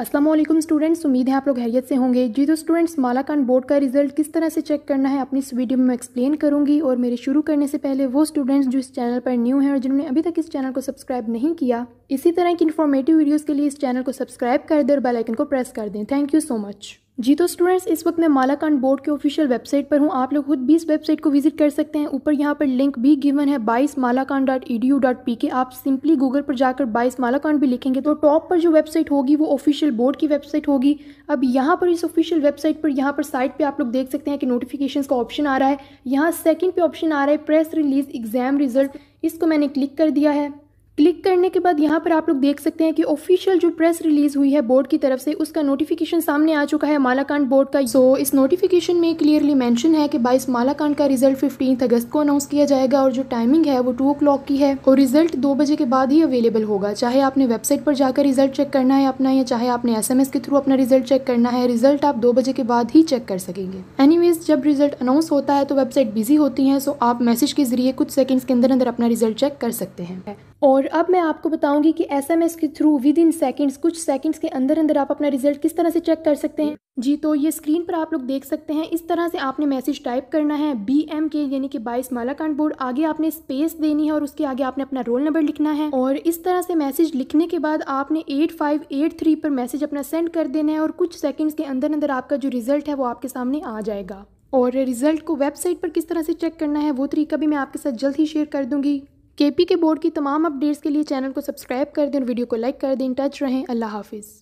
Aslam students उम्मीद है आप लोग हैरियत से होंगे जी तो स्टूडेंट्स मालाकान बोर्ड का रिजल्ट किस तरह से चेक करना है अपनी इस वीडियो में एक्सप्लेन करूंगी और मेरे शुरू करने से पहले वो स्टूडेंट्स जो इस चैनल पर न्यू हैं और जिन्होंने अभी तक इस चैनल को सब्सक्राइब नहीं किया इसी तरह की इन्फॉर्मेटिव वीडियोज़ के लिए इस चैनल को सब्सक्राइब कर दें और बेलाइकन को प्रेस कर दें थैंक यू सो मच जी तो स्टूडेंट्स इस वक्त मैं मालाकांड बोर्ड के ऑफिशियल वेबसाइट पर हूँ आप लोग खुद भी इस वेबसाइट को विजिट कर सकते हैं ऊपर यहाँ पर लिंक भी गिवन है BISE Malakand dot E D U dot P K आप सिंपली गूगल पर जाकर बाईस मालाकांड भी लिखेंगे तो टॉप पर जो वेबसाइट होगी वो ऑफिशियल बोर्ड की वेबसाइट होगी अब यहाँ पर इस ऑफिशियल वेबसाइट पर यहाँ पर साइट पर आप लोग देख सकते हैं कि नोटिफिकेशन का ऑप्शन आ रहा है यहाँ सेकेंड पे ऑप्शन आ रहा है प्रेस रिलीज एग्जाम रिजल्ट इसको मैंने क्लिक कर दिया है क्लिक करने के बाद यहाँ पर आप लोग देख सकते हैं कि ऑफिशियल जो प्रेस रिलीज हुई है बोर्ड की तरफ से उसका नोटिफिकेशन सामने आ चुका है मालाकांड बोर्ड का सो so, इस नोटिफिकेशन में क्लियरली मेंशन है कि 22 मालाकांड का रिजल्ट 15 अगस्त को अनाउंस किया जाएगा और जो टाइमिंग है वो टू ओ की है और रिजल्ट दो बजे के बाद ही अवेलेबल होगा चाहे आपने वेबसाइट पर जाकर रिजल्ट चेक करना है अपना या चाहे आपने एस के थ्रू अपना रिजल्ट चेक करना है रिजल्ट आप दो बजे के बाद ही चेक कर सकेंगे एनी जब रिजल्ट अनाउंस होता है तो वेबसाइट बिजी होती है सो आप मैसेज के जरिए कुछ सेकेंड्स के अंदर अंदर अपना रिजल्ट चेक कर सकते हैं और अब मैं आपको बताऊंगी कि एसएमएस के थ्रू विद इन सेकेंड्स कुछ सेकेंड्स के अंदर अंदर आप अपना रिजल्ट किस तरह से चेक कर सकते हैं जी तो ये स्क्रीन पर आप लोग देख सकते हैं इस तरह से आपने मैसेज टाइप करना है बी एम के यानी कि बाईस मालाकांड बोर्ड आगे आपने स्पेस देनी है और उसके आगे आपने अपना रोल नंबर लिखना है और इस तरह से मैसेज लिखने के बाद आपने एट फाइव एट थ्री पर मैसेज अपना सेंड कर देना है और कुछ सेकेंड्स के अंदर अंदर आपका जो रिजल्ट है वो आपके सामने आ जाएगा और रिजल्ट को वेबसाइट पर किस तरह से चेक करना है वो तरीका भी मैं आपके साथ जल्द ही शेयर कर दूंगी केपी के बोर्ड की तमाम अपडेट्स के लिए चैनल को सब्सक्राइब कर दें और वीडियो को लाइक कर दें टच रहें अल्लाह हाफिज़